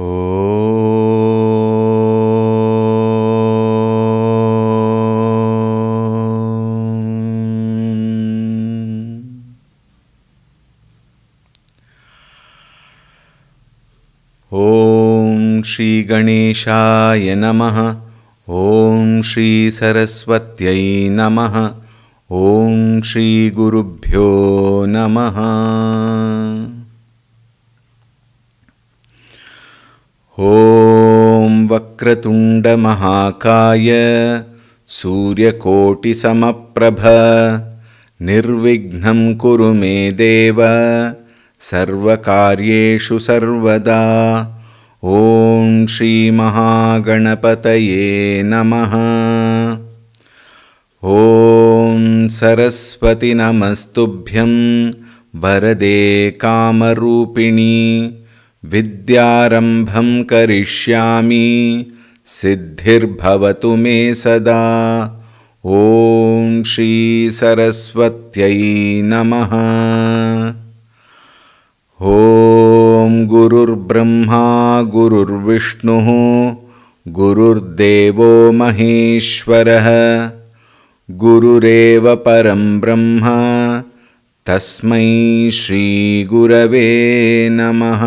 ॐ श्रीगणेशाय नमः ॐ श्रीसरस्वत्यै नमः ॐ श्रीगुरुभ्यो नमः ॐ वक्रतुण्डमहाकाय सूर्यकोटिसमप्रभ निर्विघ्नं कुरु मे देव सर्वकार्येषु सर्वदा ॐ श्रीमहागणपतये नमः ॐ सरस्वतिनमस्तुभ्यं वरदे कामरूपिणी विद्यारम्भं करिष्यामि सिद्धिर्भवतु मे सदा ॐ श्रीसरस्वत्यै नमः ॐ गुरुर्ब्रह्मा गुरुर्विष्णुः गुरुर्देवो महेश्वरः गुरुरेव परं ब्रह्म तस्मै श्रीगुरवे नमः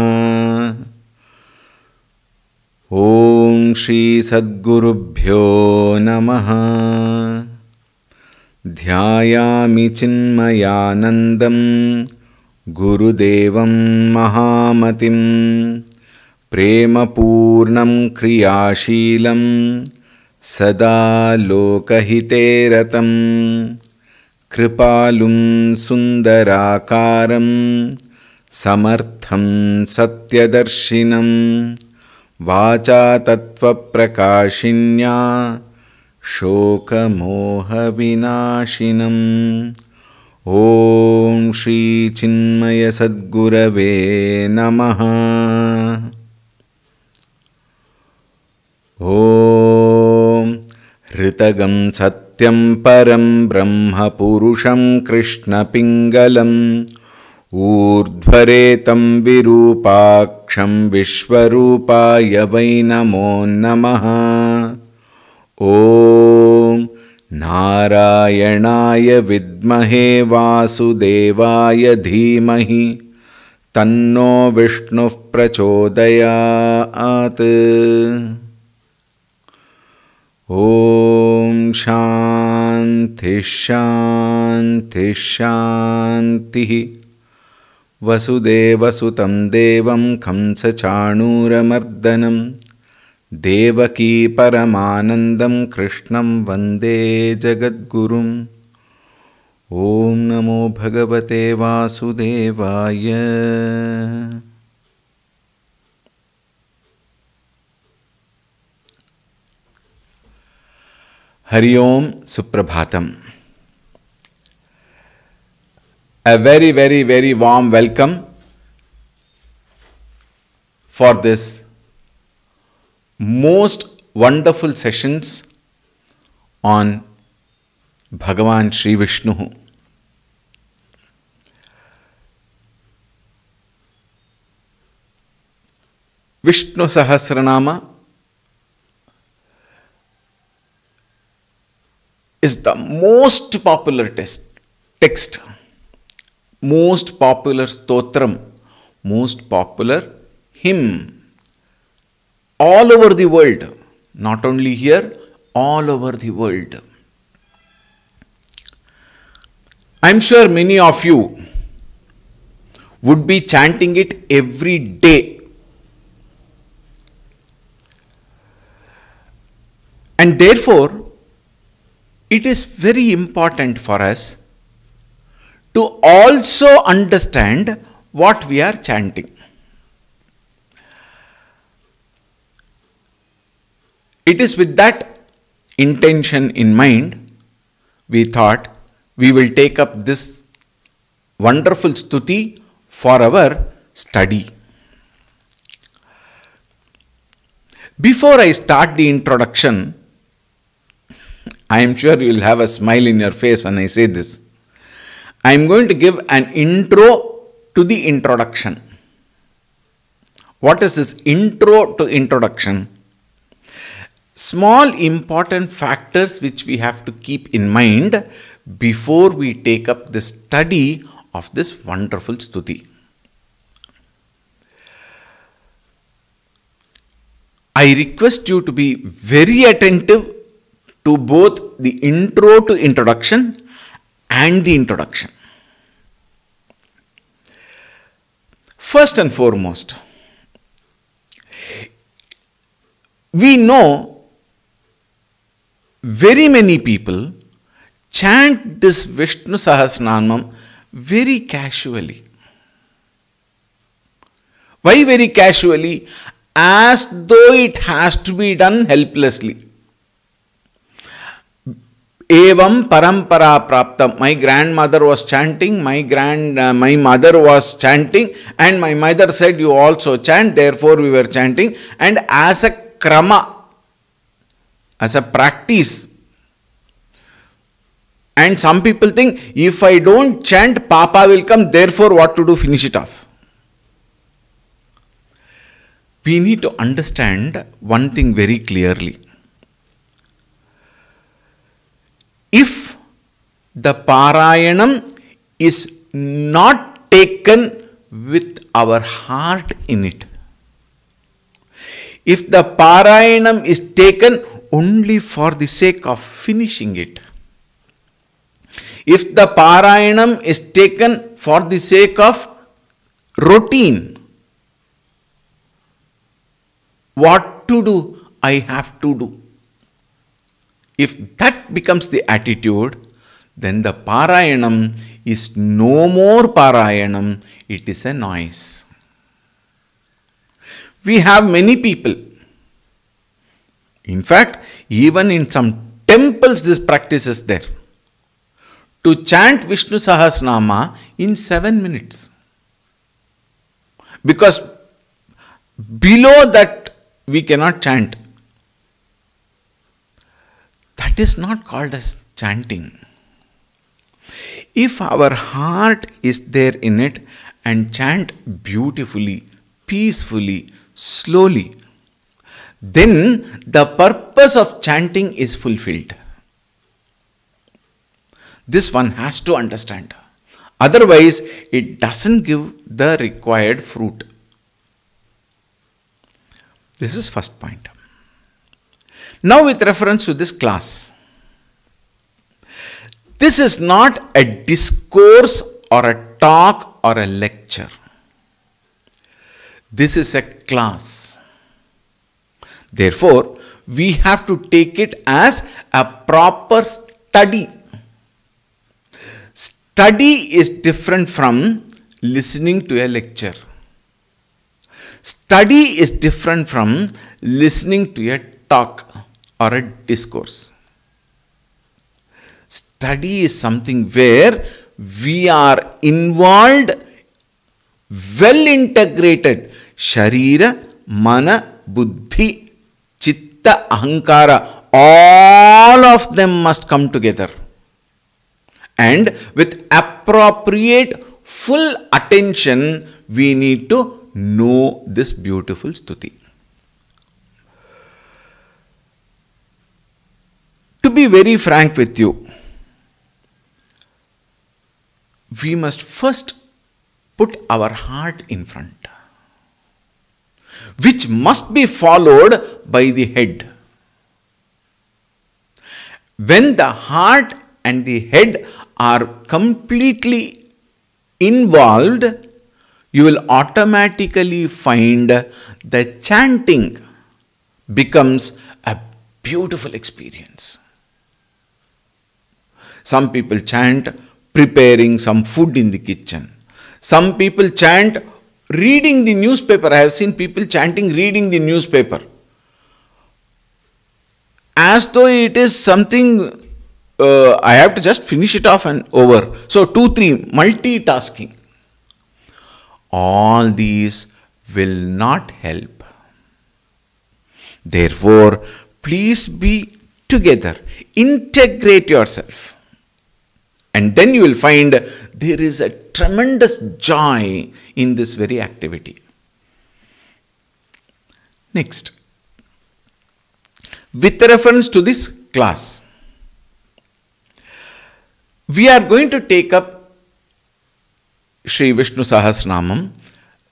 श्रीसद्गुरुभ्यो नमः ध्यायामि चिन्मयानन्दं गुरुदेवं महामतिं प्रेमपूर्णं क्रियाशीलं सदा लोकहितेरतं कृपालुं सुन्दराकारं समर्थं सत्यदर्शिनम् वाचा तत्त्वप्रकाशिन्या शोकमोहविनाशिनम् ॐ श्रीचिन्मयसद्गुरवे नमः ॐ हृतगं सत्यं परं ब्रह्मपुरुषं कृष्णपिङ्गलम् ऊर्ध्वरेतं विरूपाक्षं विश्वरूपाय वै नमो नमः ॐ नारायणाय विद्महे वासुदेवाय धीमहि तन्नो विष्णुः प्रचोदयात् ॐ शान्तिः शान्तिः शान्तिः वसुदेवसुतं देवं कंसचाणूरमर्दनं देवकी परमानन्दं कृष्णं वन्दे जगद्गुरुम् ॐ नमो भगवते वासुदेवाय हरि ओं सुप्रभातम् a very, very, very warm welcome for this most wonderful sessions on Bhagavan Sri Vishnu. Vishnu Sahasranama is the most popular test, text most popular stotram, most popular hymn all over the world, not only here, all over the world. I'm sure many of you would be chanting it every day. And therefore, it is very important for us to also understand what we are chanting. It is with that intention in mind we thought we will take up this wonderful stuti for our study. Before I start the introduction, I am sure you will have a smile in your face when I say this. I am going to give an intro to the introduction. What is this intro to introduction? Small important factors which we have to keep in mind before we take up the study of this wonderful stuti. I request you to be very attentive to both the intro to introduction and the introduction. First and foremost, we know very many people chant this Vishnu Sahasranam very casually. Why very casually? As though it has to be done helplessly. Evam parampara prapta. My grandmother was chanting, my grand, uh, my mother was chanting, and my mother said, "You also chant." Therefore, we were chanting, and as a krama, as a practice. And some people think if I don't chant, Papa will come. Therefore, what to do? Finish it off. We need to understand one thing very clearly if the Parayanam is not taken with our heart in it. If the Parayanam is taken only for the sake of finishing it, if the Parayanam is taken for the sake of routine, what to do, I have to do. If that becomes the attitude, then the parayanam is no more parayanam, it is a noise. We have many people. In fact, even in some temples, this practice is there. To chant Vishnu Sahasrama in seven minutes. Because below that, we cannot chant. That is not called as chanting. If our heart is there in it and chant beautifully, peacefully, slowly, then the purpose of chanting is fulfilled. This one has to understand. Otherwise, it doesn't give the required fruit. This is first point. Now with reference to this class. This is not a discourse or a talk or a lecture. This is a class. Therefore, we have to take it as a proper study. Study is different from listening to a lecture. Study is different from listening to a talk or a discourse. Study is something where we are involved, well integrated. Sharira, Mana, Buddhi, Chitta, Ahankara, all of them must come together. And with appropriate full attention, we need to know this beautiful stuti. be very frank with you, we must first put our heart in front, which must be followed by the head. When the heart and the head are completely involved, you will automatically find the chanting becomes a beautiful experience. Some people chant preparing some food in the kitchen. Some people chant reading the newspaper. I have seen people chanting reading the newspaper. As though it is something uh, I have to just finish it off and over. So, two, three, multitasking. All these will not help. Therefore, please be together, integrate yourself and then you will find there is a tremendous joy in this very activity. Next, with reference to this class, we are going to take up Sri Vishnu Sahasranamam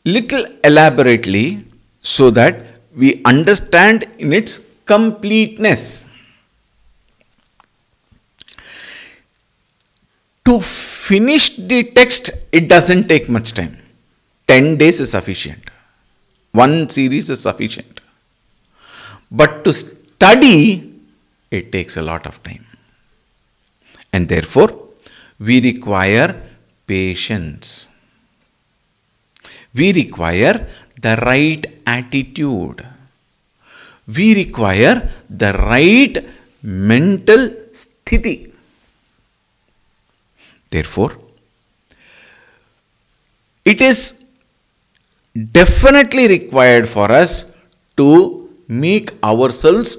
little elaborately so that we understand in its completeness. to finish the text, it doesn't take much time. 10 days is sufficient. One series is sufficient. But to study, it takes a lot of time. And therefore, we require patience. We require the right attitude. We require the right mental sthiti therefore it is definitely required for us to make ourselves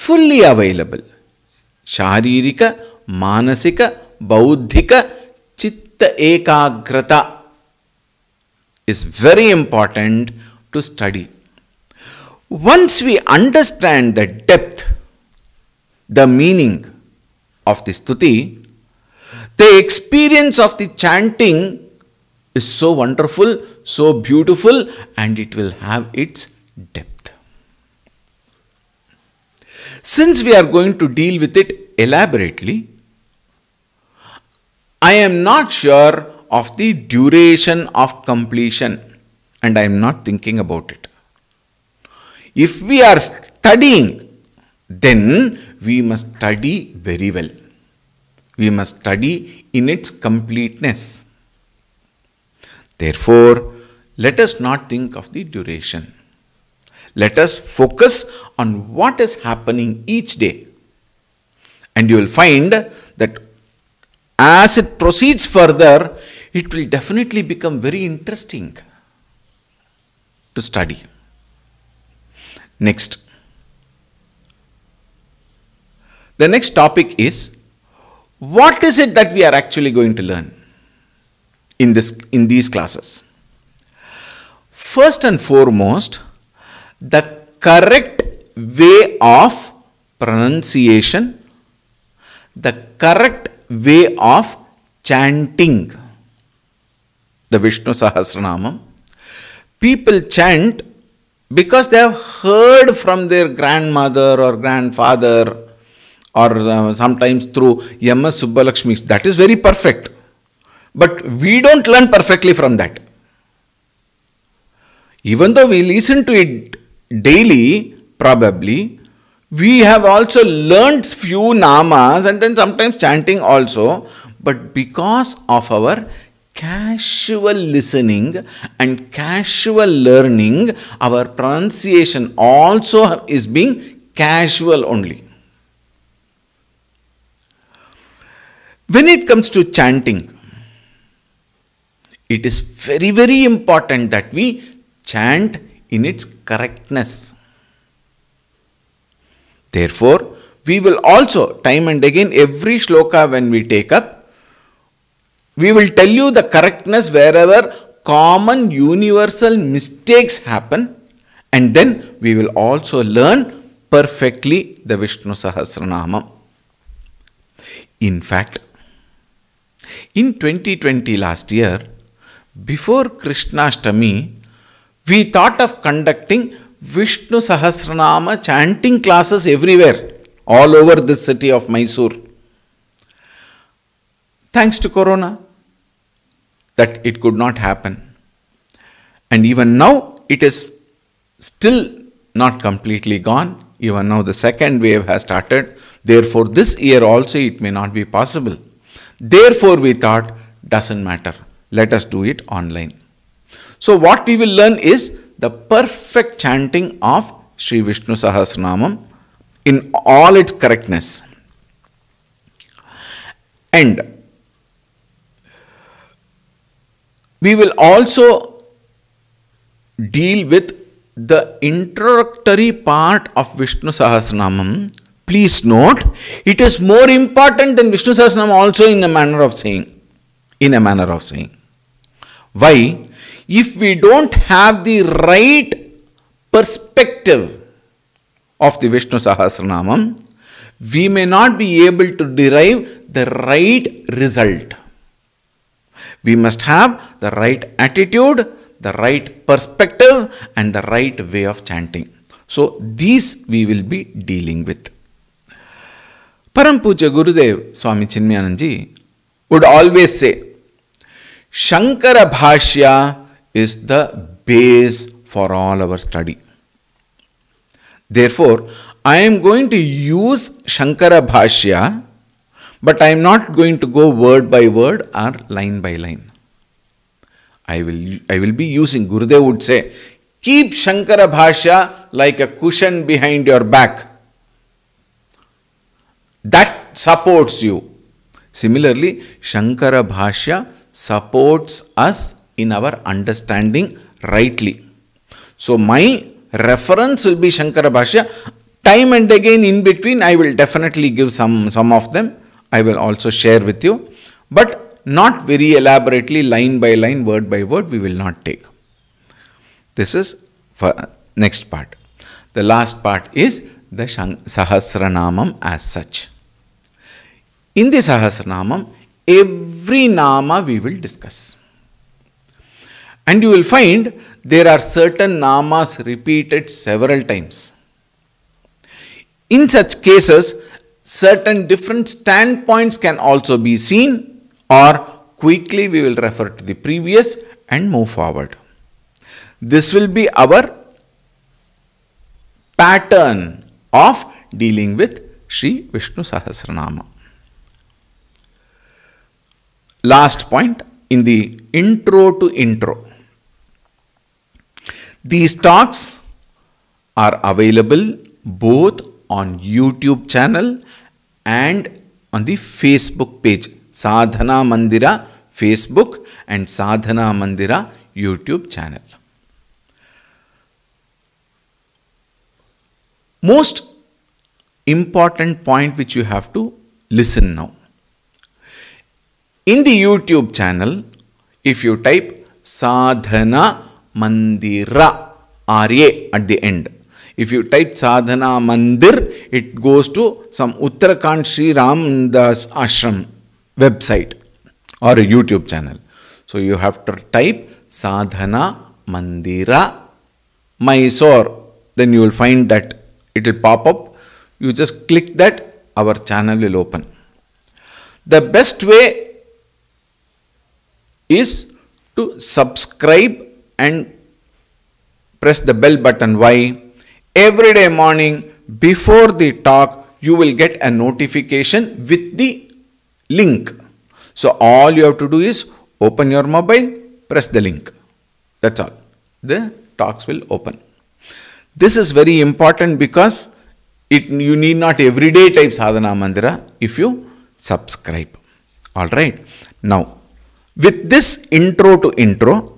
fully available ശാരീരിക manasika, ബൗദ്ധിക chitta ഏകാഗ്രത is very important to study once we understand the depth the meaning of this stuti the experience of the chanting is so wonderful, so beautiful, and it will have its depth. Since we are going to deal with it elaborately, I am not sure of the duration of completion and I am not thinking about it. If we are studying, then we must study very well we must study in its completeness. Therefore, let us not think of the duration. Let us focus on what is happening each day. And you will find that as it proceeds further, it will definitely become very interesting to study. Next. The next topic is what is it that we are actually going to learn in, this, in these classes? First and foremost, the correct way of pronunciation, the correct way of chanting the Vishnu Sahasranamam. People chant because they have heard from their grandmother or grandfather or uh, sometimes through MS Subbalakshmi. That is very perfect. But we don't learn perfectly from that. Even though we listen to it daily, probably, we have also learned few namas and then sometimes chanting also. But because of our casual listening and casual learning, our pronunciation also is being casual only. When it comes to chanting, it is very, very important that we chant in its correctness. Therefore, we will also time and again every shloka when we take up, we will tell you the correctness wherever common universal mistakes happen and then we will also learn perfectly the Vishnu Sahasranama. In fact, in 2020 last year, before Krishnashtami, we thought of conducting Vishnu Sahasranama chanting classes everywhere, all over the city of Mysore. Thanks to Corona, that it could not happen. And even now, it is still not completely gone. Even now, the second wave has started. Therefore, this year also, it may not be possible. Therefore, we thought doesn't matter. Let us do it online. So, what we will learn is the perfect chanting of Sri Vishnu Sahasranamam in all its correctness. And we will also deal with the introductory part of Vishnu Sahasranamam Please note, it is more important than Vishnu Sahasranam also in a manner of saying. In a manner of saying. Why? If we don't have the right perspective of the Vishnu Sahasranamam, we may not be able to derive the right result. We must have the right attitude, the right perspective, and the right way of chanting. So, these we will be dealing with. परम पूज्य Gurudev Swami Chinmayananda ji would always say Shankara Bhashya is the base for all our study therefore I am going to use Shankara Bhashya but I am not going to go word by word or line by line I will I will be using Gurudev would say keep Shankara Bhasha like a cushion behind your back. that supports you. Similarly, Shankara Bhashya supports us in our understanding rightly. So, my reference will be Shankara Bhashya. Time and again in between, I will definitely give some, some of them. I will also share with you. But not very elaborately, line by line, word by word, we will not take. This is for uh, next part. The last part is the Sahasranamam as such. In this Sahasranamam, every nama we will discuss. And you will find there are certain namas repeated several times. In such cases, certain different standpoints can also be seen or quickly we will refer to the previous and move forward. This will be our pattern of dealing with Sri Vishnu Sahasranama last point in the intro to intro. These talks are available both on YouTube channel and on the Facebook page Sadhana Mandira Facebook and Sadhana Mandira YouTube channel. Most important point which you have to listen now. In the YouTube channel, if you type Sadhana Mandira, R-A at the end. If you type Sadhana Mandir, it goes to some Uttarakhand Sri Ram Ashram website or a YouTube channel. So you have to type Sadhana Mandira Mysore. Then you will find that it will pop up. You just click that, our channel will open. The best way is to subscribe and press the bell button. Why? Every day morning before the talk, you will get a notification with the link. So all you have to do is open your mobile, press the link. That's all. The talks will open. This is very important because it you need not every day type sadhana mandira if you subscribe. Alright. Now with this intro to intro,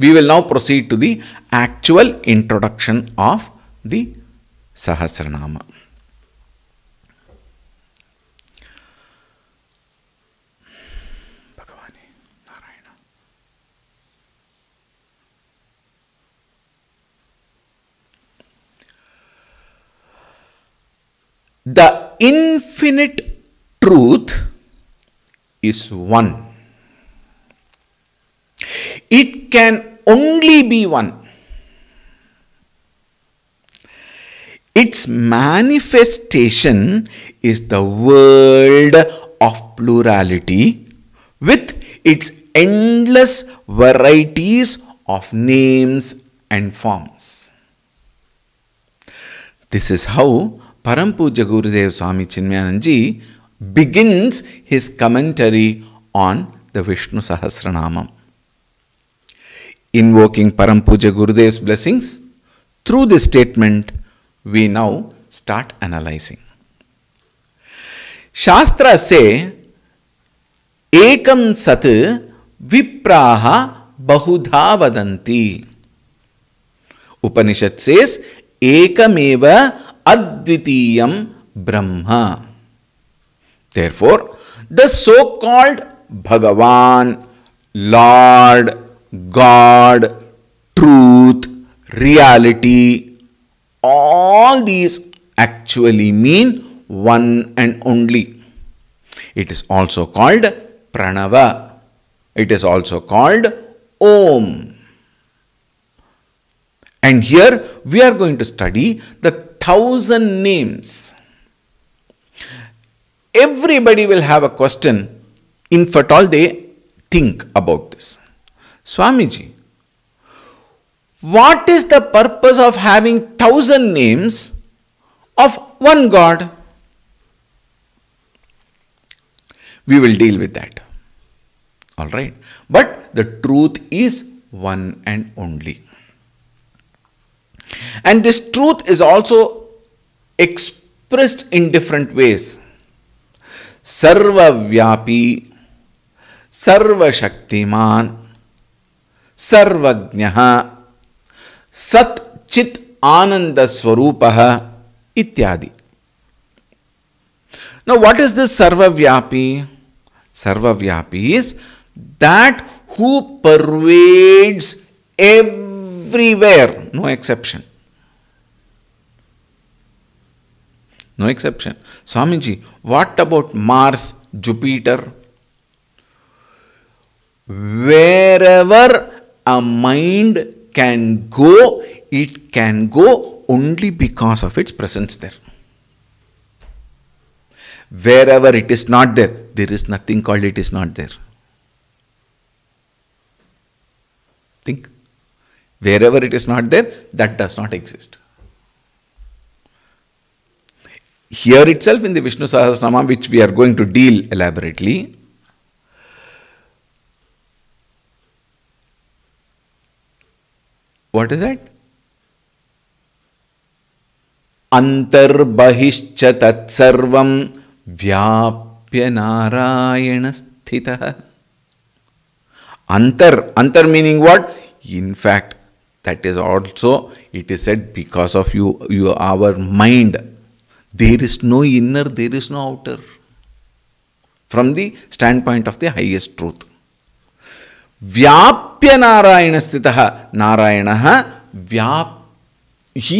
we will now proceed to the actual introduction of the Sahasranama. The infinite truth is one. It can only be one. Its manifestation is the world of plurality with its endless varieties of names and forms. This is how Parampuja Gurudev Swami Chinmayananji begins his commentary on the Vishnu Sahasranamam. Invoking Parampuja Gurudev's blessings, through this statement, we now start analyzing. Shastra say, Ekam Sat Vipraha bahudhavadanti. Vadanti. Upanishad says, Ekameva Advitiyam Brahma. Therefore, the so-called Bhagavan, Lord, God, Truth, Reality, all these actually mean one and only. It is also called Pranava. It is also called Om. And here we are going to study the thousand names everybody will have a question In fact, all they think about this. Swamiji, what is the purpose of having thousand names of one God? We will deal with that. Alright. But the truth is one and only. And this truth is also expressed in different ways. सर्वव्यापी सर्वशक्तिमान् सर्वज्ञः सत् आनन्दस्वरूपः इत्यादि no what is this सर्वव्यापी सर्वव्यापी is that who pervades everywhere no exception No exception. Swamiji, what about Mars, Jupiter? Wherever a mind can go, it can go only because of its presence there. Wherever it is not there, there is nothing called it is not there. Think. Wherever it is not there, that does not exist. here itself in the Vishnu Sahasranama, which we are going to deal elaborately, what is that? अन्तर्बहिश्च तत्सर्वं व्याप्य sthita. Antar, antar meaning what? In fact, that is also, it is said because of you, you our mind There is no inner, there is no outer. From the standpoint of the highest truth. vyapya narayana स्थित Narayan vyap he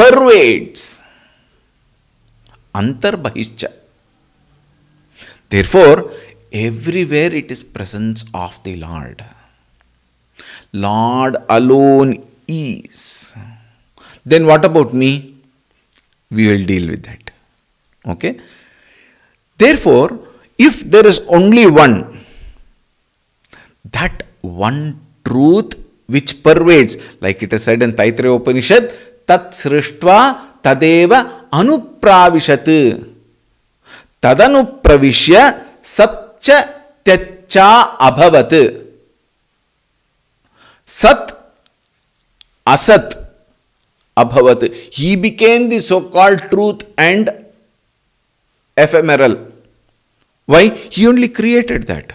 pervades antar bahischa therefore everywhere it is presence of the lord lord alone is then what about me we will deal with that. Okay. Therefore, if there is only one, that one truth which pervades, like it is said in Taittiriya Upanishad, tat srishtva tadeva anupravishat tadanupravishya satcha Techa abhavat. Sat, asat, abhavat. He became the so-called truth and ephemeral. Why? He only created that.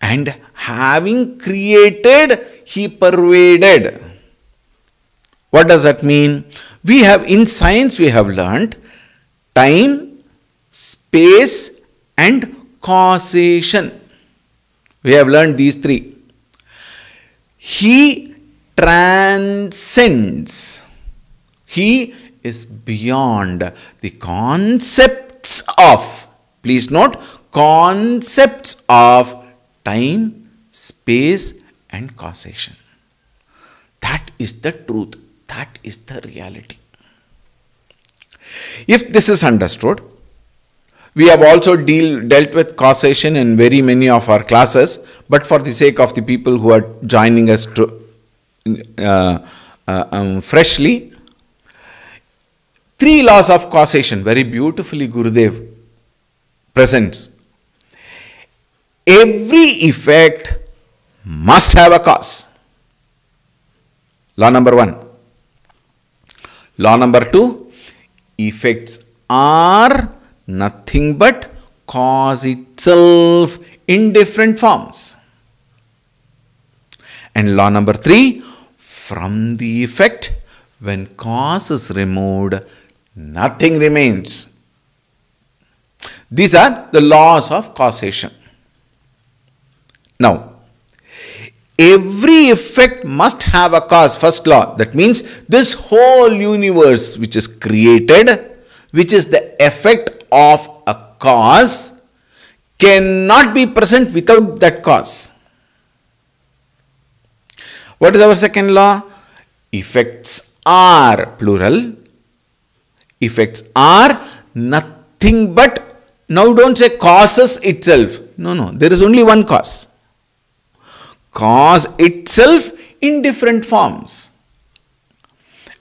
And having created, he pervaded. What does that mean? We have, in science, we have learned time, space, and causation. We have learned these three. He transcends. He is beyond the concepts of, please note, concepts of time, space, and causation. That is the truth. That is the reality. If this is understood, we have also deal, dealt with causation in very many of our classes, but for the sake of the people who are joining us to, uh, uh, um, freshly. Three laws of causation, very beautifully Gurudev presents. Every effect must have a cause. Law number one. Law number two effects are nothing but cause itself in different forms. And law number three from the effect. When cause is removed, nothing remains. These are the laws of causation. Now, every effect must have a cause, first law. That means this whole universe which is created, which is the effect of a cause, cannot be present without that cause. What is our second law? Effects are plural. Effects are nothing but now don't say causes itself. No, no. There is only one cause. Cause itself in different forms.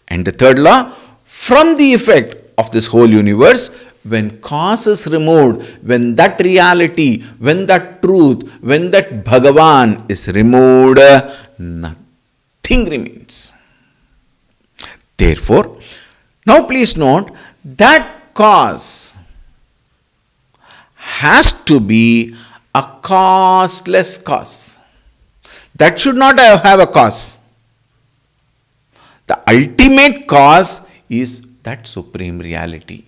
And the third law, from the effect of this whole universe, when cause is removed, when that reality, when that truth, when that Bhagavan is removed, nothing thing remains. Therefore, now please note that cause has to be a causeless cause. That should not have a cause. The ultimate cause is that supreme reality.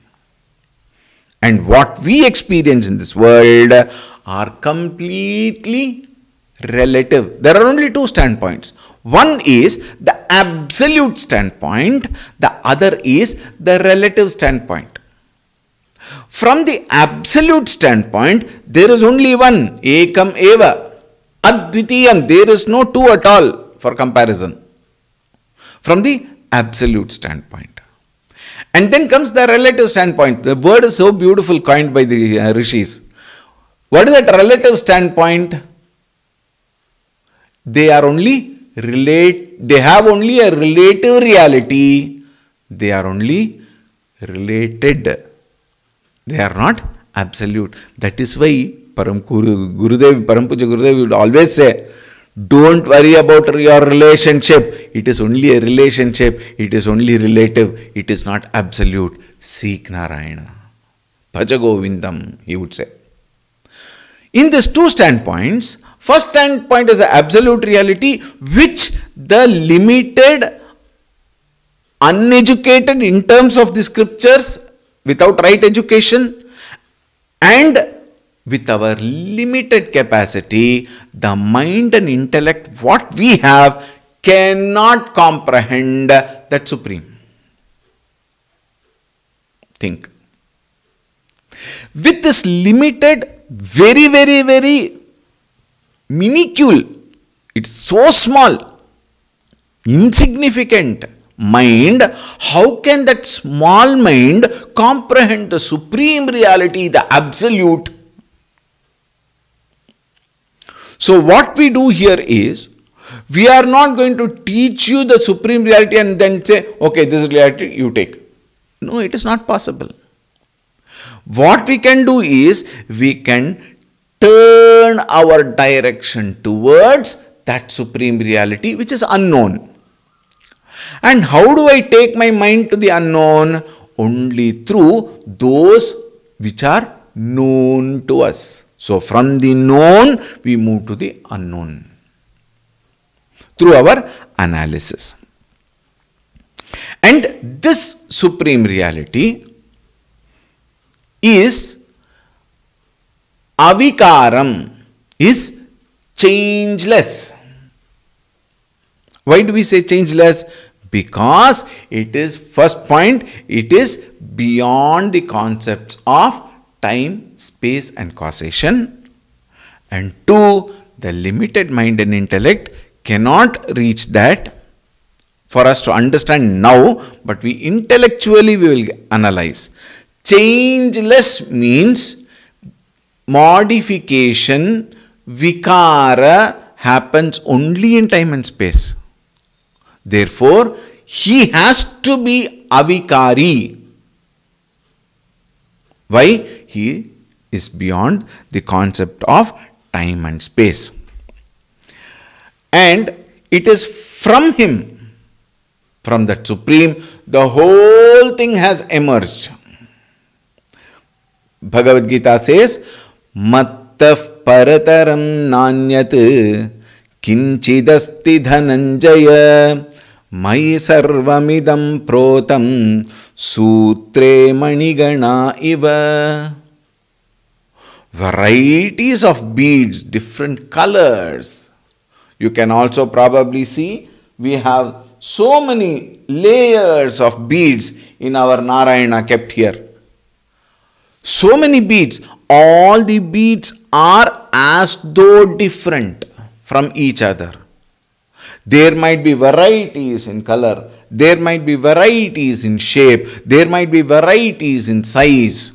And what we experience in this world are completely relative. There are only two standpoints. One is the absolute standpoint, the other is the relative standpoint. From the absolute standpoint, there is only one, ekam eva. Advitiyam, there is no two at all for comparison. From the absolute standpoint. And then comes the relative standpoint. The word is so beautiful coined by the uh, rishis. What is that relative standpoint? They are only relate, they have only a relative reality, they are only related. They are not absolute. That is why Param Guru, Gurudev, Param Guru Gurudev would always say, don't worry about your relationship. It is only a relationship. It is only relative. It is not absolute. Seek Narayana. Bhaja Govindam, he would say. In these two standpoints, First point is the absolute reality which the limited uneducated in terms of the scriptures without right education and with our limited capacity the mind and intellect what we have cannot comprehend that supreme think with this limited very very very minuscule, it's so small, insignificant mind, how can that small mind comprehend the supreme reality, the absolute? So, what we do here is we are not going to teach you the supreme reality and then say, okay, this reality you take. No, it is not possible. What we can do is we can turn our direction towards that supreme reality which is unknown. And how do I take my mind to the unknown? Only through those which are known to us. So, from the known, we move to the unknown through our analysis. And this supreme reality is avikaram is changeless. Why do we say changeless? Because it is, first point, it is beyond the concepts of time, space and causation. And two, the limited mind and intellect cannot reach that for us to understand now, but we intellectually we will analyze. Changeless means modification, vikara happens only in time and space. Therefore, he has to be avikari. Why? He is beyond the concept of time and space. And it is from him, from that supreme, the whole thing has emerged. Bhagavad Gita says, मत्तः परतरं नान्यत् किञ्चिदस्ति धनञ्जय मयि सर्वमिदं प्रोतं सूत्रे मणिगणा इव of beads, different colors. You can also also see see have so so layers of beads in our Narayana kept here. So many beads. all the beats are as though different from each other. There might be varieties in color, there might be varieties in shape, there might be varieties in size,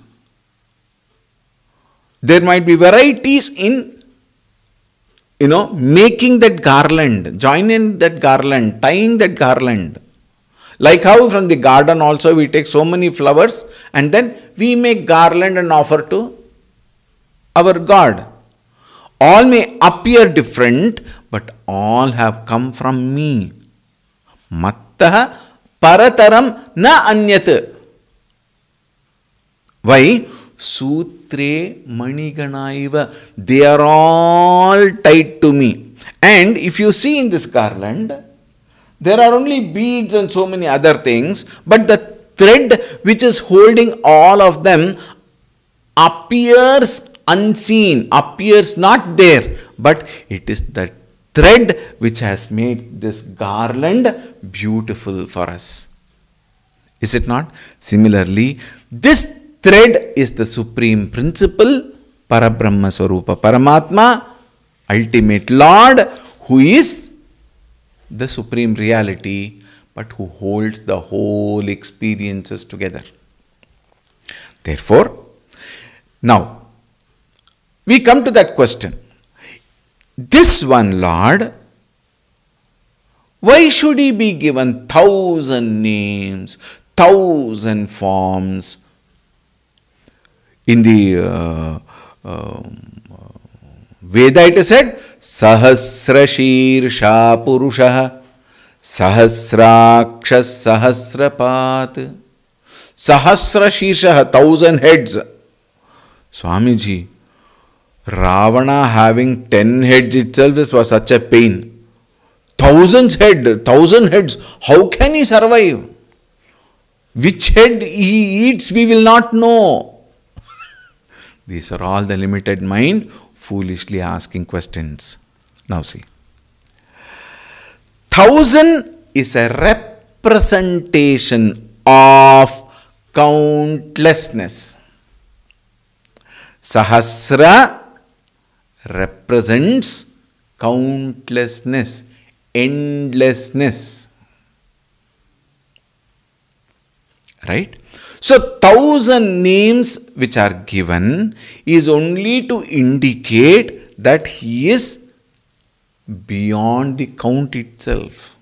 there might be varieties in you know making that garland, joining that garland, tying that garland. Like how from the garden also we take so many flowers and then we make garland and offer to our God. All may appear different, but all have come from me. Mattaha parataram na anyat. Why? Sutre maniganaiva. They are all tied to me. And if you see in this garland, there are only beads and so many other things, but the thread which is holding all of them appears unseen, appears not there, but it is the thread which has made this garland beautiful for us. Is it not? Similarly, this thread is the supreme principle, Parabrahma Swarupa Paramatma, ultimate Lord, who is the supreme reality, but who holds the whole experiences together. Therefore, now we come to that question. This one Lord, why should he be given thousand names, thousand forms? In the uh, uh, Veda it is said, Sahasrashirsha Purushaha Sahasraksha Sahasrapat Sahasrashirshah, thousand heads. Swamiji, Ravana having 10 heads itself was such a pain. Thousands head, thousand heads, how can he survive? Which head he eats, we will not know. These are all the limited mind foolishly asking questions. Now see. Thousand is a representation of countlessness. Sahasra represents countlessness, endlessness. Right? So, thousand names which are given is only to indicate that he is beyond the count itself.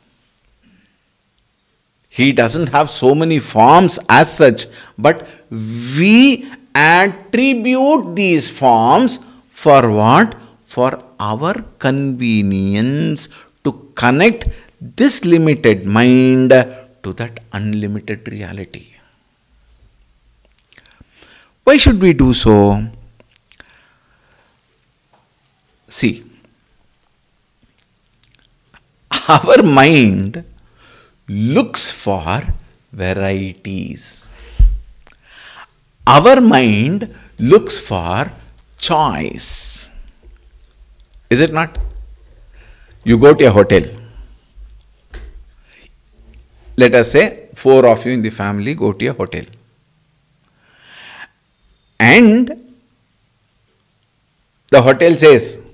He doesn't have so many forms as such, but we attribute these forms for what? For our convenience to connect this limited mind to that unlimited reality. Why should we do so? See, our mind looks for varieties. Our mind looks for choice. Is it not? You go to a hotel. Let us say four of you in the family go to a hotel. And the hotel says,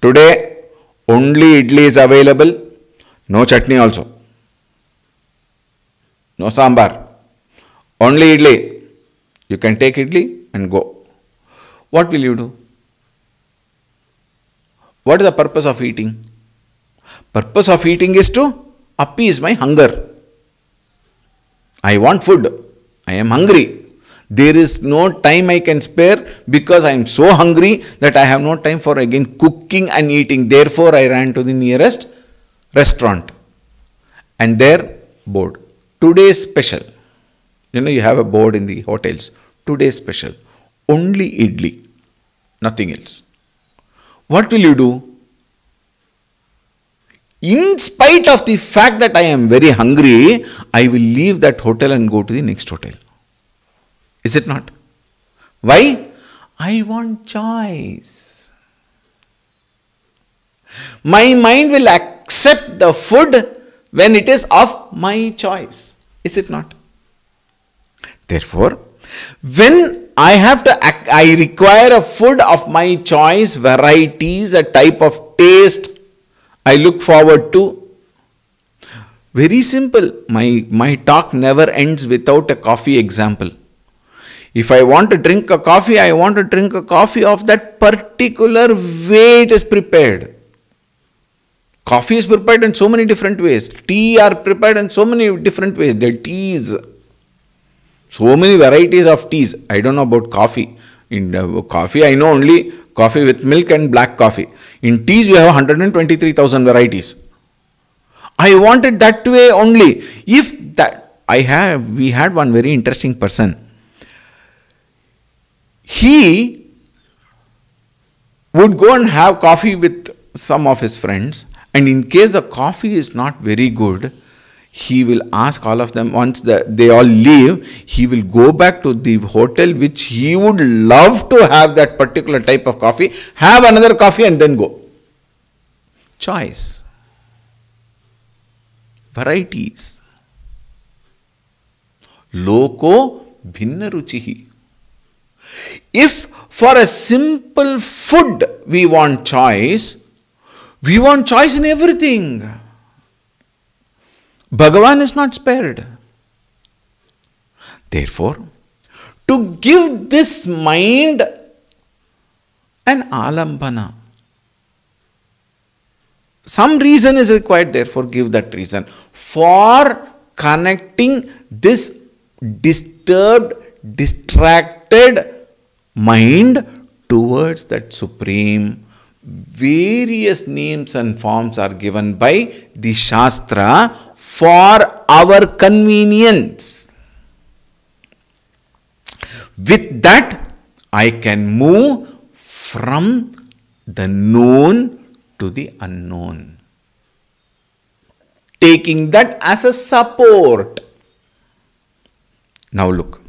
today only idli is available, no chutney also, no sambar, only idli. You can take idli and go what will you do? What is the purpose of eating? Purpose of eating is to appease my hunger. I want food. I am hungry. There is no time I can spare because I am so hungry that I have no time for again cooking and eating. Therefore, I ran to the nearest restaurant and there board. Today's special. You know, you have a board in the hotels. Today's special. Only idli nothing else. What will you do? In spite of the fact that I am very hungry, I will leave that hotel and go to the next hotel. Is it not? Why? I want choice. My mind will accept the food when it is of my choice. Is it not? Therefore, when I have to, I require a food of my choice, varieties, a type of taste I look forward to. Very simple. My, my talk never ends without a coffee example. If I want to drink a coffee, I want to drink a coffee of that particular way it is prepared. Coffee is prepared in so many different ways. Tea are prepared in so many different ways. The teas so many varieties of teas. I don't know about coffee. In uh, coffee, I know only coffee with milk and black coffee. In teas, you have 123,000 varieties. I wanted that way only. If that, I have, we had one very interesting person. He would go and have coffee with some of his friends, and in case the coffee is not very good, he will ask all of them once the, they all leave he will go back to the hotel which he would love to have that particular type of coffee have another coffee and then go choice varieties loko bhinna ruchihi if for a simple food we want choice we want choice in everything Bhagavan is not spared. Therefore, to give this mind an alambana, some reason is required, therefore, give that reason for connecting this disturbed, distracted mind towards that supreme various names and forms are given by the Shastra for our convenience. With that, I can move from the known to the unknown. Taking that as a support. Now look.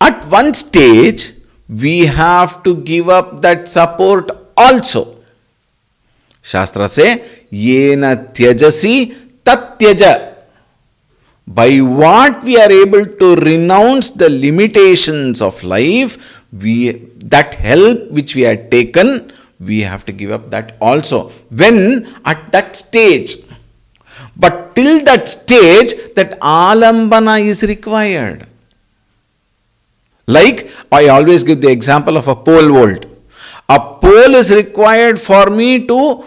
At one stage, we have to give up that support also. Shastra say, Yena tyajasi tatyaja. By what we are able to renounce the limitations of life, we that help which we had taken, we have to give up that also. When at that stage, but till that stage, that alambana is required. Like I always give the example of a pole vault. A pole is required for me to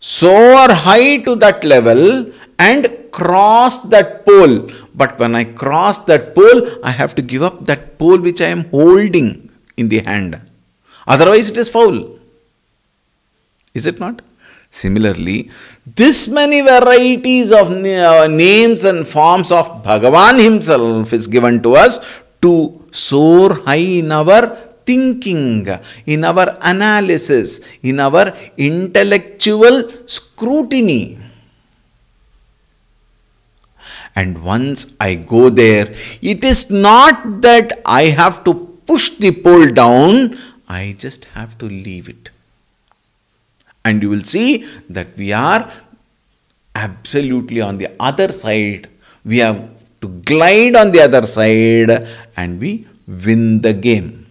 soar high to that level and cross that pole. But when I cross that pole, I have to give up that pole which I am holding in the hand. Otherwise, it is foul. Is it not? Similarly, this many varieties of uh, names and forms of Bhagavan Himself is given to us to soar high in our thinking, in our analysis, in our intellectual scrutiny. And once I go there, it is not that I have to push the pole down, I just have to leave it. And you will see that we are absolutely on the other side. We have to glide on the other side and we win the game.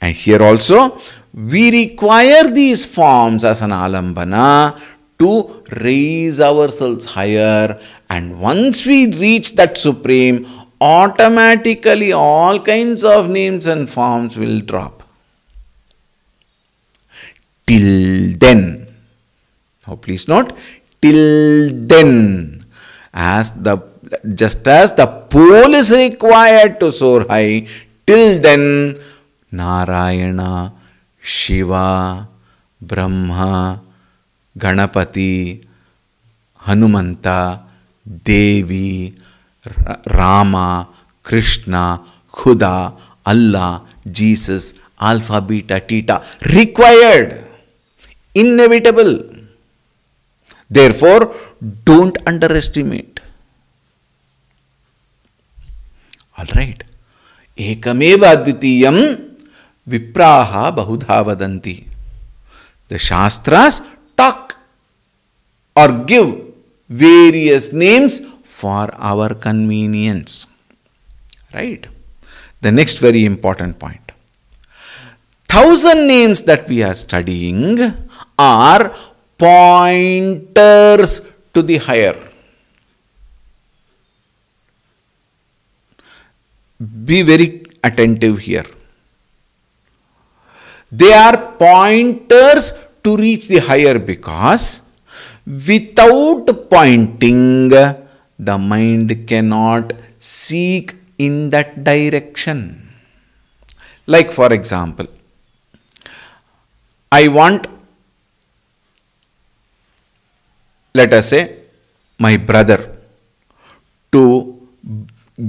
And here also, we require these forms as an alambana to raise ourselves higher. And once we reach that Supreme, automatically all kinds of names and forms will drop. Till then, now please note, till then, as the just as the pole is required to soar high, till then, Narayana, Shiva, Brahma, Ganapati Hanumanta Devi Rama Krishna Khuda Allah Jesus alpha beta theta required inevitable don't underestimate all right एकमेव अद्वितीय विप्रा बहुधा वदन्ति the shastras talk or give various names for our convenience. Right? The next very important point. Thousand names that we are studying are pointers to the higher. Be very attentive here. They are pointers to reach the higher because without pointing, the mind cannot seek in that direction. Like, for example, I want, let us say, my brother to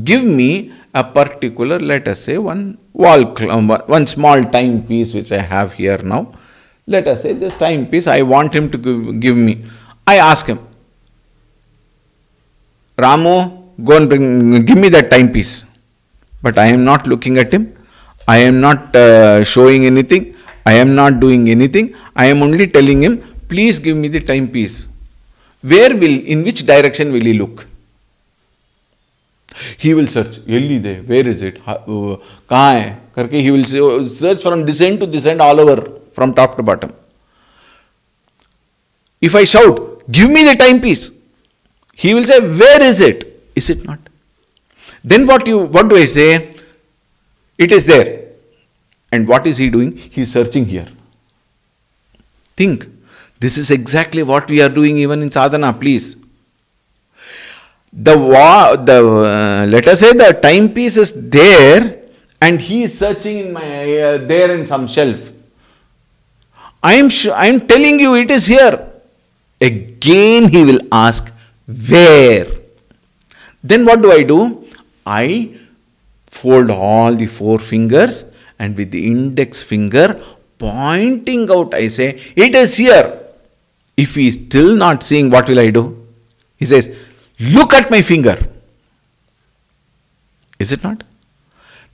give me a particular, let us say, one wall, um, one small timepiece which I have here now. Let us say this timepiece I want him to give, give me. I ask him, Ramo, go and bring, give me that timepiece. But I am not looking at him. I am not uh, showing anything. I am not doing anything. I am only telling him, please give me the timepiece. Where will, in which direction will he look? He will search, where is it? Uh, Karke he will search from this end to this end all over, from top to bottom. If I shout, Give me the timepiece. He will say, Where is it? Is it not? Then what you what do I say? It is there. And what is he doing? He is searching here. Think. This is exactly what we are doing even in sadhana, please. The, wa- the uh, let us say the timepiece is there and he is searching in my uh, there in some shelf. I am sh- I am telling you it is here. Again, he will ask, Where? Then what do I do? I fold all the four fingers and with the index finger pointing out, I say, It is here. If he is still not seeing, what will I do? He says, Look at my finger. Is it not?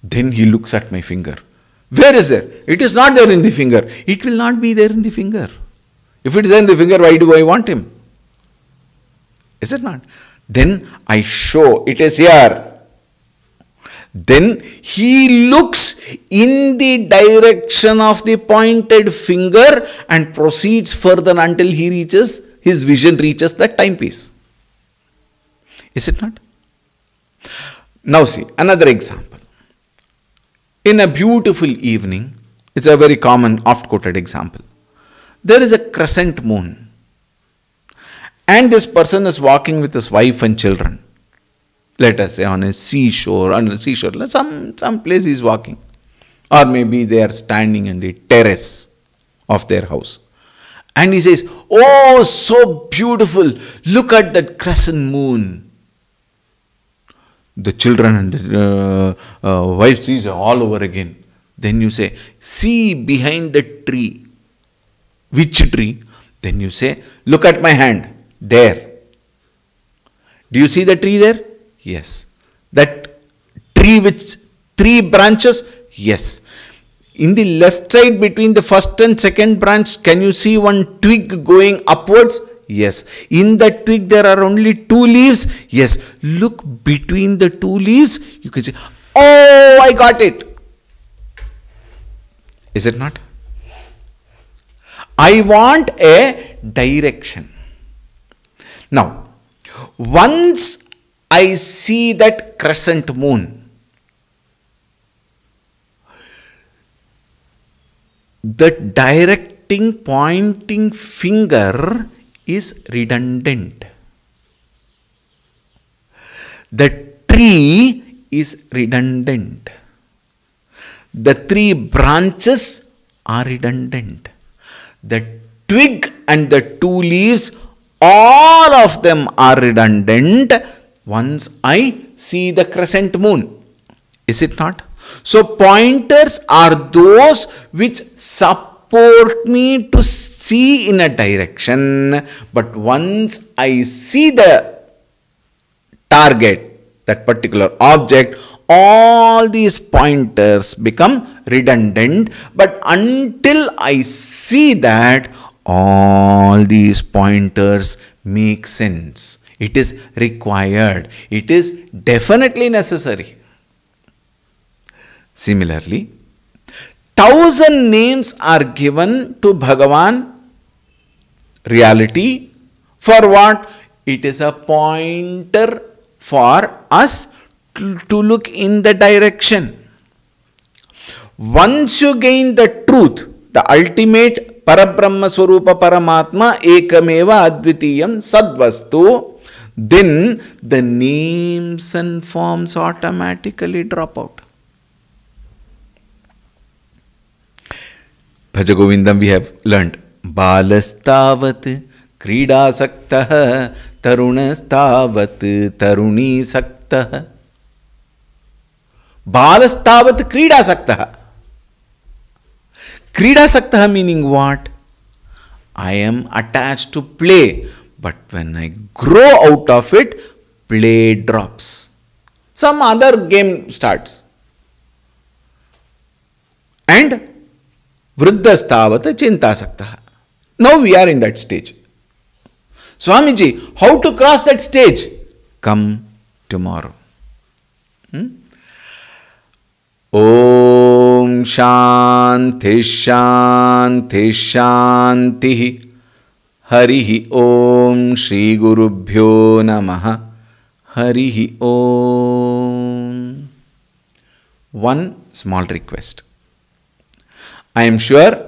Then he looks at my finger. Where is there? It is not there in the finger. It will not be there in the finger. If it is in the finger, why do I want him? Is it not? Then I show it is here. Then he looks in the direction of the pointed finger and proceeds further until he reaches, his vision reaches that timepiece. Is it not? Now, see another example. In a beautiful evening, it's a very common, oft quoted example there is a crescent moon. And this person is walking with his wife and children. Let us say on a seashore, on a seashore, some, some place he is walking. Or maybe they are standing in the terrace of their house. And he says, Oh, so beautiful. Look at that crescent moon. The children and the uh, uh, wife sees all over again. Then you say, See behind the tree. Which tree? Then you say, Look at my hand. There. Do you see the tree there? Yes. That tree with three branches? Yes. In the left side between the first and second branch, can you see one twig going upwards? Yes. In that twig, there are only two leaves? Yes. Look between the two leaves. You can see, oh, I got it. Is it not? I want a direction. Now, once I see that crescent moon, the directing pointing finger is redundant. The tree is redundant. The three branches are redundant. The twig and the two leaves, all of them are redundant once I see the crescent moon. Is it not? So pointers are those which support me to see in a direction. But once I see the target, that particular object all these pointers become redundant but until I see that all these pointers make sense. It is required. It is definitely necessary. Similarly, thousand names are given to Bhagavan, reality, for what? It is a pointer for us to look in the direction. Once you gain the truth, the ultimate Parabrahma Swarupa Paramatma Ekameva Advitiyam Sadvastu, then the names and forms automatically drop out. Bhaja Govindam we have learned बालस्तावत क्रीडासक्त तरुणस्तावत तरुणी सक्त बालस्तावत क्रीडा सकता क्रीडा सकता meaning what I am attach to play but when I grow out of it play drops some other game start and वृद्धस्तावत चिंता सकता now we are in that stage Swamiji how to cross that stage come tomorrow hmm ओम शांति शांति शांति हरि ओम श्री गुरुभ्यो नमः हरि ओम one small request I am sure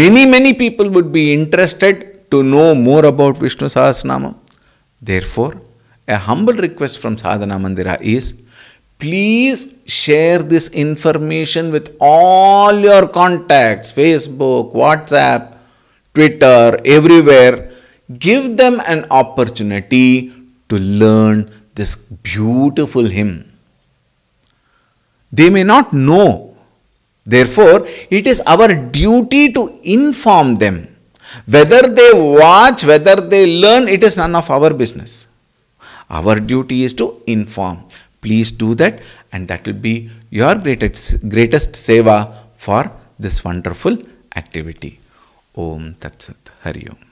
many many people would be interested to know more about vishnu sahasranam therefore a humble request from sadhana mandira is please share this information with all your contacts facebook whatsapp twitter everywhere give them an opportunity to learn this beautiful hymn they may not know therefore it is our duty to inform them whether they watch whether they learn it is none of our business our duty is to inform Please do that and that will be your greatest, greatest seva for this wonderful activity. Om Tat Sat Hari Om.